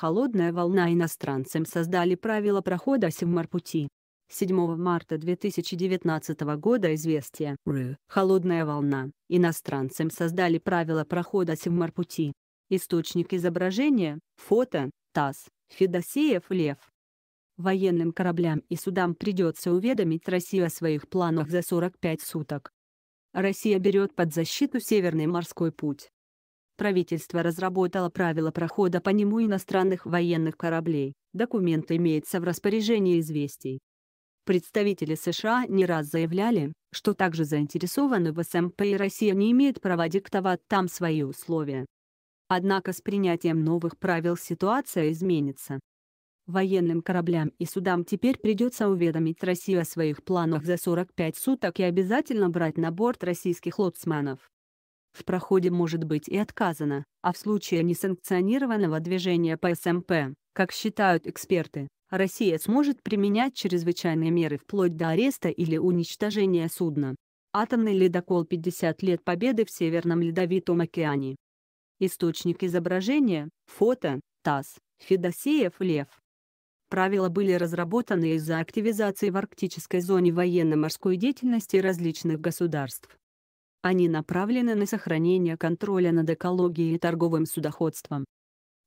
холодная волна иностранцам создали правила прохода Севмарпути. 7 марта 2019 года известия РУ «Холодная волна» иностранцам создали правила прохода Севмарпути. Источник изображения, фото, ТАСС, Федосеев Лев. Военным кораблям и судам придется уведомить Россию о своих планах за 45 суток. Россия берет под защиту Северный морской путь. Правительство разработало правила прохода по нему иностранных военных кораблей. Документ имеется в распоряжении известий. Представители США не раз заявляли, что также заинтересованы в СМП и Россия не имеет права диктовать там свои условия. Однако с принятием новых правил ситуация изменится. Военным кораблям и судам теперь придется уведомить Россию о своих планах за 45 суток и обязательно брать на борт российских лоцманов. В проходе может быть и отказано, а в случае несанкционированного движения по СМП, как считают эксперты, Россия сможет применять чрезвычайные меры вплоть до ареста или уничтожения судна. Атомный ледокол 50 лет победы в Северном Ледовитом океане. Источник изображения, фото, ТАСС, Федосеев Лев. Правила были разработаны из-за активизации в арктической зоне военно-морской деятельности различных государств. Они направлены на сохранение контроля над экологией и торговым судоходством.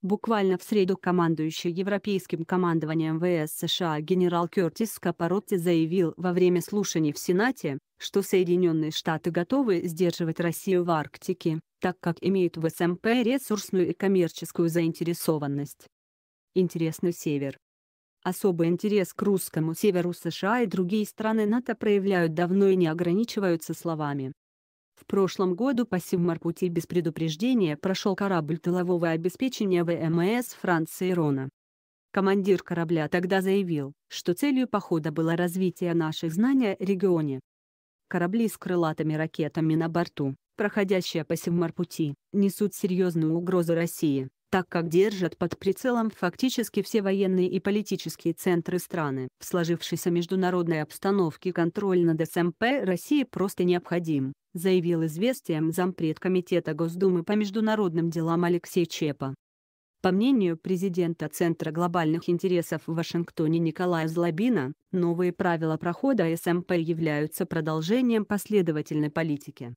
Буквально в среду командующий Европейским командованием ВС США генерал Кертис Капаротти заявил во время слушаний в Сенате, что Соединенные Штаты готовы сдерживать Россию в Арктике, так как имеют в СМП ресурсную и коммерческую заинтересованность. Интересный север. Особый интерес к русскому северу США и другие страны НАТО проявляют давно и не ограничиваются словами. В прошлом году по Севмарпути без предупреждения прошел корабль тылового обеспечения ВМС Франции Рона. Командир корабля тогда заявил, что целью похода было развитие наших знаний о регионе. Корабли с крылатыми ракетами на борту, проходящие по Севмарпути, несут серьезную угрозу России, так как держат под прицелом фактически все военные и политические центры страны. В сложившейся международной обстановке контроль над СМП России просто необходим, заявил известием зампред Комитета Госдумы по международным делам Алексей Чепа. По мнению президента Центра глобальных интересов в Вашингтоне Николая Злобина, новые правила прохода СМП являются продолжением последовательной политики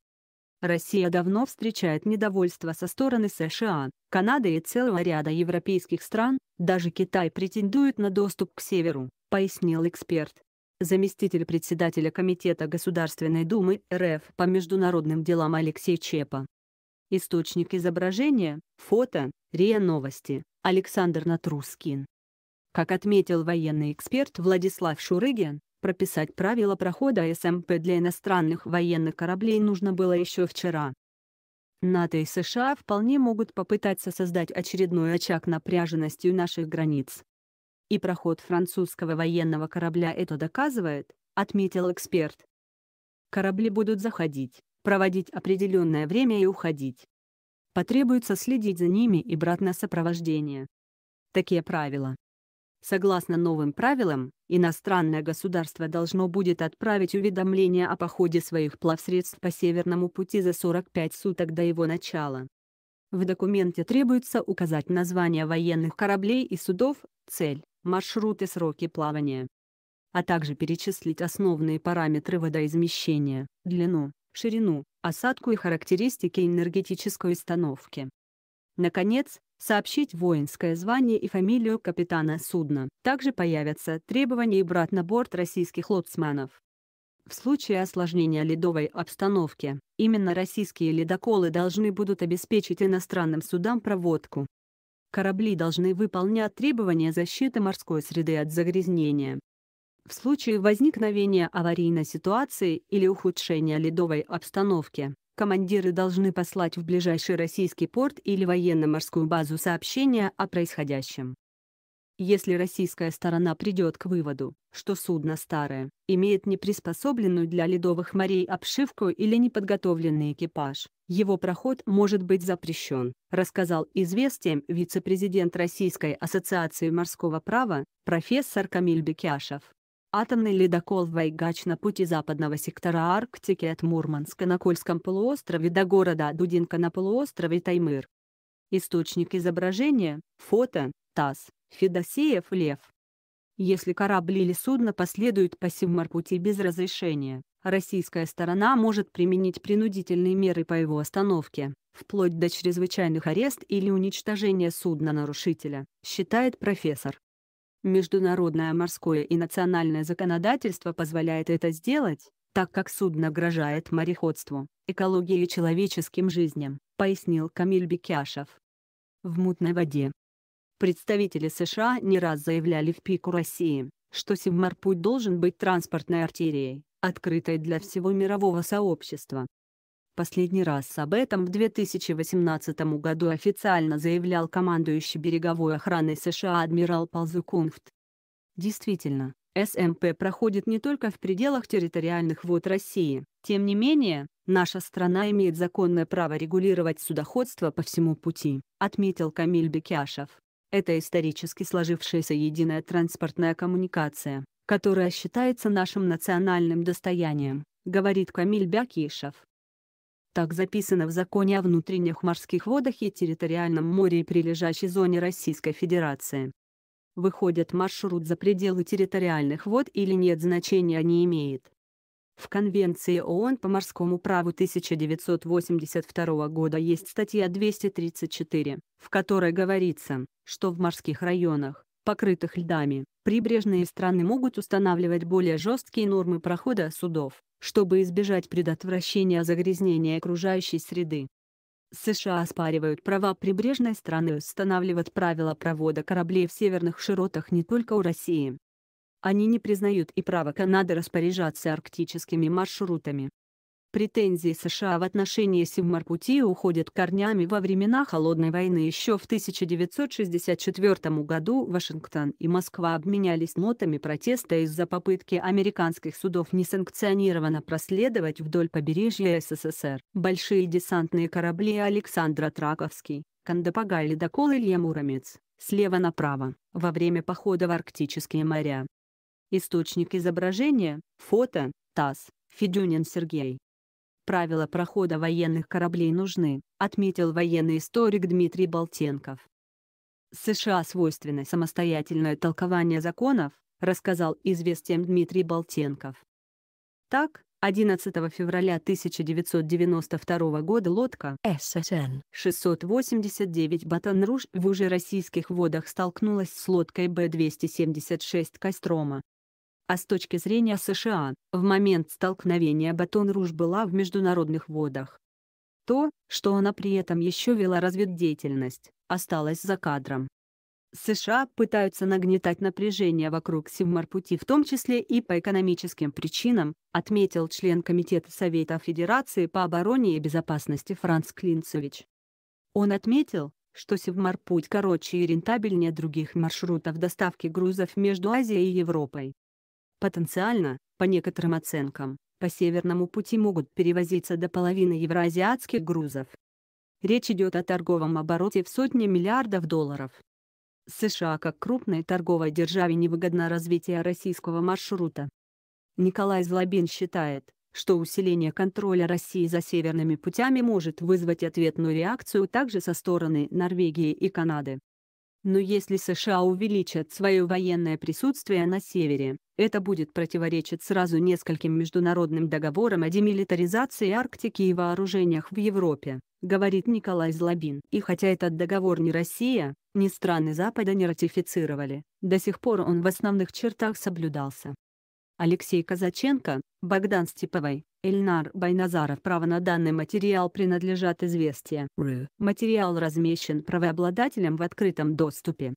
Россия давно встречает недовольство со стороны США, Канады и целого ряда европейских стран, даже Китай претендует на доступ к северу, пояснил эксперт. Заместитель председателя Комитета Государственной Думы РФ по международным делам Алексей Чепа. Источник изображения, фото, РИА Новости, Александр Натрускин. Как отметил военный эксперт Владислав Шурыгин, Прописать правила прохода СМП для иностранных военных кораблей нужно было еще вчера. НАТО и США вполне могут попытаться создать очередной очаг напряженности у наших границ. И проход французского военного корабля это доказывает, отметил эксперт. Корабли будут заходить, проводить определенное время и уходить. Потребуется следить за ними и брать на сопровождение. Такие правила, Согласно новым правилам, иностранное государство должно будет отправить уведомление о походе своих плавсредств по Северному пути за 45 суток до его начала. В документе требуется указать название военных кораблей и судов, цель, маршрут и сроки плавания. А также перечислить основные параметры водоизмещения, длину, ширину, осадку и характеристики энергетической установки. Наконец, сообщить воинское звание и фамилию капитана судна. Также появятся требования брать на борт российских лоцманов. В случае осложнения ледовой обстановки, именно российские ледоколы должны будут обеспечить иностранным судам проводку. Корабли должны выполнять требования защиты морской среды от загрязнения. В случае возникновения аварийной ситуации или ухудшения ледовой обстановки, Командиры должны послать в ближайший российский порт или военно-морскую базу сообщение о происходящем. Если российская сторона придет к выводу, что судно старое, имеет неприспособленную для ледовых морей обшивку или неподготовленный экипаж, его проход может быть запрещен, рассказал известием вице-президент Российской ассоциации морского права профессор Камиль Бекяшев. Атомный ледокол «Вайгач» на пути западного сектора Арктики от Мурманска на Кольском полуострове до города Дудинка на полуострове Таймыр. Источник изображения – фото, ТАСС, Федосеев, Лев. Если корабль или судно последует по Севморпути без разрешения, российская сторона может применить принудительные меры по его остановке, вплоть до чрезвычайных арест или уничтожения судна нарушителя, считает профессор. Международное морское и национальное законодательство позволяет это сделать, так как судно угрожает мореходству, экологии и человеческим жизням, пояснил Камиль Бекяшев. В мутной воде. Представители США не раз заявляли в пику России, что Севморпуть должен быть транспортной артерией, открытой для всего мирового сообщества, Последний раз об этом в 2018 году официально заявлял командующий береговой охраной США адмирал Ползукунфт. Действительно, СМП проходит не только в пределах территориальных вод России. Тем не менее, наша страна имеет законное право регулировать судоходство по всему пути, отметил Камиль Бекяшев. Это исторически сложившаяся единая транспортная коммуникация, которая считается нашим национальным достоянием, говорит Камиль Бякишев. Так записано в Законе о внутренних морских водах и территориальном море и прилежащей зоне Российской Федерации. Выходит маршрут за пределы территориальных вод или нет значения не имеет. В Конвенции ООН по морскому праву 1982 года есть статья 234, в которой говорится, что в морских районах, покрытых льдами, прибрежные страны могут устанавливать более жесткие нормы прохода судов, чтобы избежать предотвращения загрязнения окружающей среды. США оспаривают права прибрежной страны устанавливать правила провода кораблей в северных широтах не только у России. Они не признают и право Канады распоряжаться арктическими маршрутами. Претензии США в отношении Севмарпути уходят корнями во времена Холодной войны. Еще в 1964 году Вашингтон и Москва обменялись нотами протеста из-за попытки американских судов несанкционированно проследовать вдоль побережья СССР. Большие десантные корабли Александра Траковский, Кандапага и ледокол Илья Муромец, слева направо, во время похода в арктические моря. Источник изображения, фото, ТАСС, Федюнин Сергей правила прохода военных кораблей нужны, отметил военный историк Дмитрий Болтенков. США свойственно самостоятельное толкование законов, рассказал известиям Дмитрий Болтенков. Так, 11 февраля 1992 года лодка ССН 689 Батон-Руж в уже российских водах столкнулась с лодкой Б-276 Кострома, а с точки зрения США, в момент столкновения Батон-Руж была в международных водах. То, что она при этом еще вела разведдеятельность, осталось за кадром. США пытаются нагнетать напряжение вокруг Севморпути, в том числе и по экономическим причинам, отметил член Комитета Совета Федерации по обороне и безопасности Франц Клинцевич. Он отметил, что Севморпуть короче и рентабельнее других маршрутов доставки грузов между Азией и Европой. Потенциально, по некоторым оценкам, по Северному пути могут перевозиться до половины евроазиатских грузов. Речь идет о торговом обороте в сотни миллиардов долларов. США как крупной торговой державе невыгодно развитие российского маршрута. Николай Злобин считает, что усиление контроля России за северными путями может вызвать ответную реакцию также со стороны Норвегии и Канады. Но если США увеличат свое военное присутствие на севере, это будет противоречить сразу нескольким международным договорам о демилитаризации Арктики и вооружениях в Европе, говорит Николай Злобин. И хотя этот договор ни Россия, ни страны Запада не ратифицировали, до сих пор он в основных чертах соблюдался. Алексей Казаченко, Богдан Степовой, Эльнар Байназаров. Право на данный материал принадлежат «Известия». Материал размещен правообладателем в открытом доступе.